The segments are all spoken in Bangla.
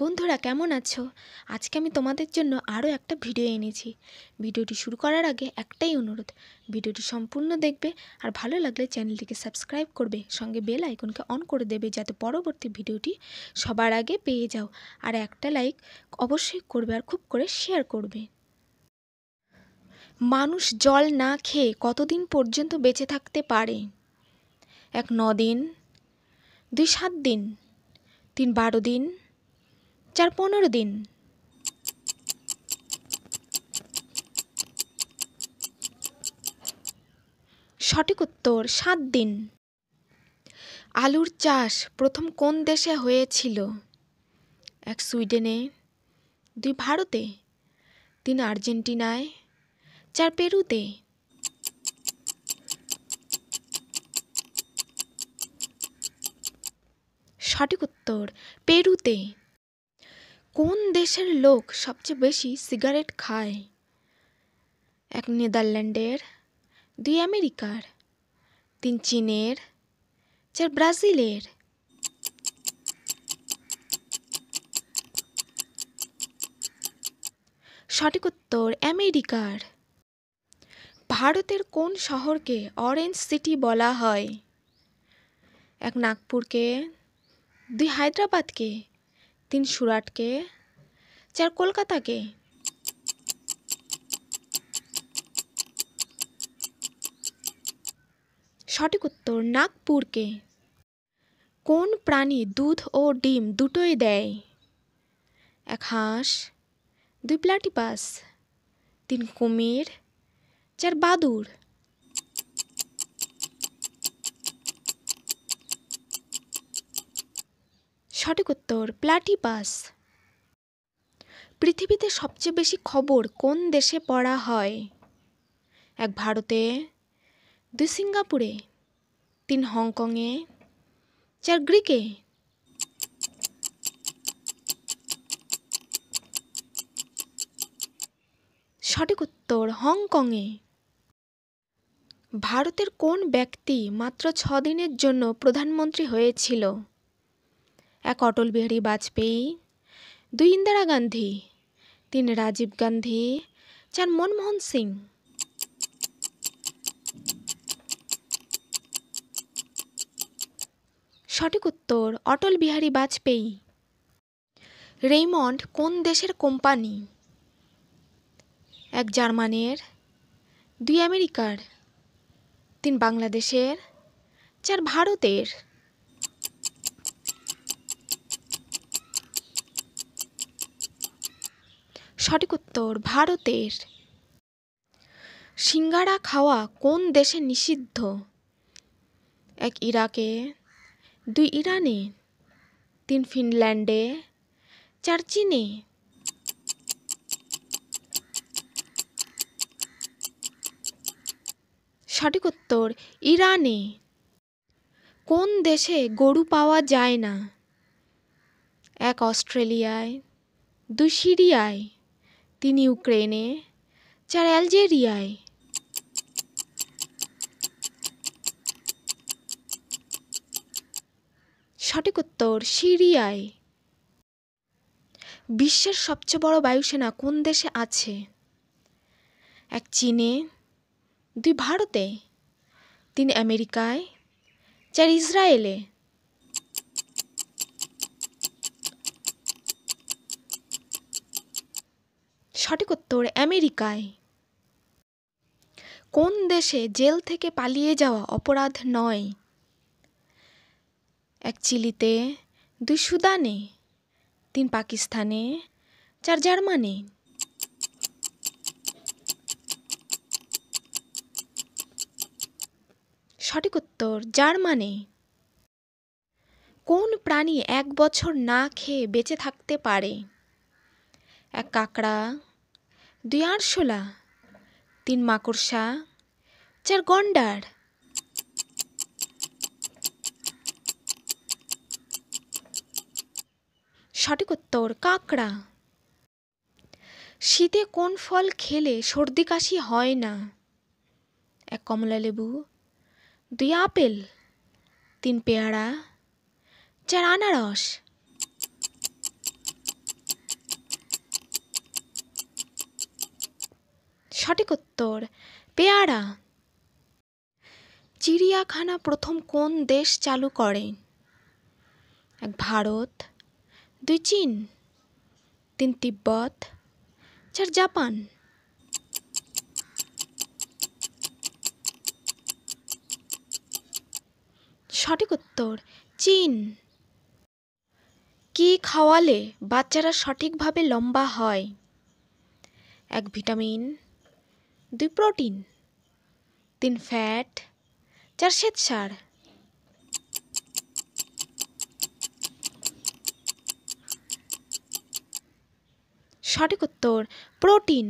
বন্ধুরা কেমন আছো আজকে আমি তোমাদের জন্য আরও একটা ভিডিও এনেছি ভিডিওটি শুরু করার আগে একটাই অনুরোধ ভিডিওটি সম্পূর্ণ দেখবে আর ভালো লাগলে চ্যানেলটিকে সাবস্ক্রাইব করবে সঙ্গে বেল আইকনকে অন করে দেবে যাতে পরবর্তী ভিডিওটি সবার আগে পেয়ে যাও আর একটা লাইক অবশ্যই করবে আর খুব করে শেয়ার করবে মানুষ জল না খেয়ে কতদিন পর্যন্ত বেঁচে থাকতে পারে এক নদিন দুই সাত দিন তিন বারো দিন চার পনেরো দিন সঠিক উত্তর সাত দিন আলুর চাষ প্রথম কোন দেশে হয়েছিল এক সুইডেনে দুই ভারতে তিন আর্জেন্টিনায় চার পেরুতে সঠিক উত্তর পেরুতে কোন দেশের লোক সবচেয়ে বেশি সিগারেট খায় এক নেদারল্যান্ডের দুই আমেরিকার তিন চীনের চার ব্রাজিলের সঠিক উত্তর আমেরিকার ভারতের কোন শহরকে অরেঞ্জ সিটি বলা হয় এক নাগপুরকে দুই হায়দ্রাবাদকে একদিন সুরাটকে চার কলকাতাকে সঠিক উত্তর নাগপুরকে কোন প্রাণী দুধ ও ডিম দুটোই দেয় এক হাঁস দুই প্লাটিপাস তিন কুমির চার বাদুড় সঠিক উত্তর প্লাটিপাস পৃথিবীতে সবচেয়ে বেশি খবর কোন দেশে পড়া হয় এক ভারতে দুই সিঙ্গাপুরে তিন হংকংয়ে চার গ্রিকে সঠিক উত্তর হংকংয়ে ভারতের কোন ব্যক্তি মাত্র ছদিনের জন্য প্রধানমন্ত্রী হয়েছিল এক অটল বিহারী বাজপেয়ী দুই ইন্দিরা গান্ধী তিন রাজীব গান্ধী চার মনমোহন সিং সঠিক উত্তর অটল বিহারী বাজপেয়ী রেইমন্ড কোন দেশের কোম্পানি এক জার্মানের দুই আমেরিকার তিন বাংলাদেশের চার ভারতের সঠিক উত্তর ভারতের সিঙ্গারা খাওয়া কোন দেশে নিষিদ্ধ এক ইরাকে দুই ইরানে তিন ফিনল্যান্ডে চার চীনে সঠিক উত্তর ইরানে কোন দেশে গরু পাওয়া যায় না এক অস্ট্রেলিয়ায় দুই সিরিয়ায় তিন ইউক্রেনে চার অ্যালজেরিয়ায় সঠিক উত্তর সিরিয়ায় বিশ্বের সবচেয়ে বড় বায়ুসেনা কোন দেশে আছে এক চীনে দুই ভারতে তিন আমেরিকায় চার ইসরায়েলে সঠিক উত্তর আমেরিকায় কোন দেশে জেল থেকে পালিয়ে যাওয়া অপরাধ নয় এক চিলিতে দুই সুদানে তিন পাকিস্তানে চার জার্মানি সঠিক উত্তর জার্মানে কোন প্রাণী এক বছর না খেয়ে বেঁচে থাকতে পারে এক কাঁকড়া দুই আরশোলা তিন মাকড়সা চার গন্ডার সঠিক উত্তর কাঁকড়া শীতে কোন ফল খেলে সর্দি কাশি হয় না এক কমলা লেবু দুই আপেল তিন পেয়ারা চার আনারস সঠিক উত্তর পেয়ারা চিড়িয়াখানা প্রথম কোন দেশ চালু করে এক ভারত দুই চীন তিন তিব্বত চার জাপান সঠিক উত্তর চীন কি খাওয়ালে বাচ্চারা সঠিকভাবে লম্বা হয় এক ভিটামিন দুই প্রোটিন তিন ফ্যাট চার সার সঠিক উত্তর প্রোটিন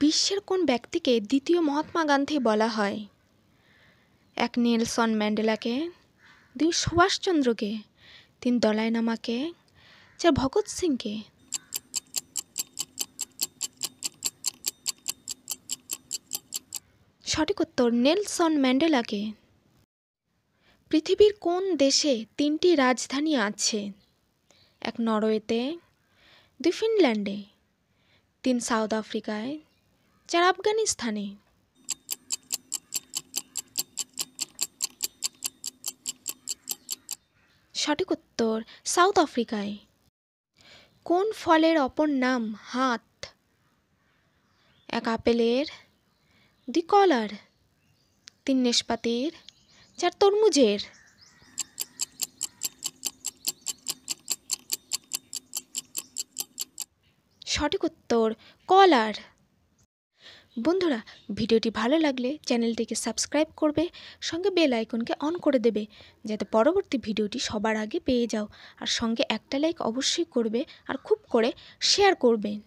বিশ্বের কোন ব্যক্তিকে দ্বিতীয় মহাত্মা গান্ধী বলা হয় এক নেলসন ম্যান্ডেলাকে দুই সুভাষচন্দ্রকে তিন দলাইনামাকে চার ভগৎ সিংকে সঠিক উত্তর নেলসন ম্যান্ডেলাকে পৃথিবীর কোন দেশে তিনটি রাজধানী আছে এক নরওয়েতে দুই ফিনল্যান্ডে তিন সাউথ আফ্রিকায় চার আফগানিস্তানে সঠিক উত্তর সাউথ আফ্রিকায় কোন ফলের অপর নাম হাত এক আপেলের দুই কলার তিন নেশপাতির চার তরমুজের সঠিক উত্তর কলার বন্ধুরা ভিডিওটি ভালো লাগলে চ্যানেলটিকে সাবস্ক্রাইব করবে সঙ্গে বেল আইকনকে অন করে দেবে যাতে পরবর্তী ভিডিওটি সবার আগে পেয়ে যাও আর সঙ্গে একটা লাইক অবশ্যই করবে আর খুব করে শেয়ার করবেন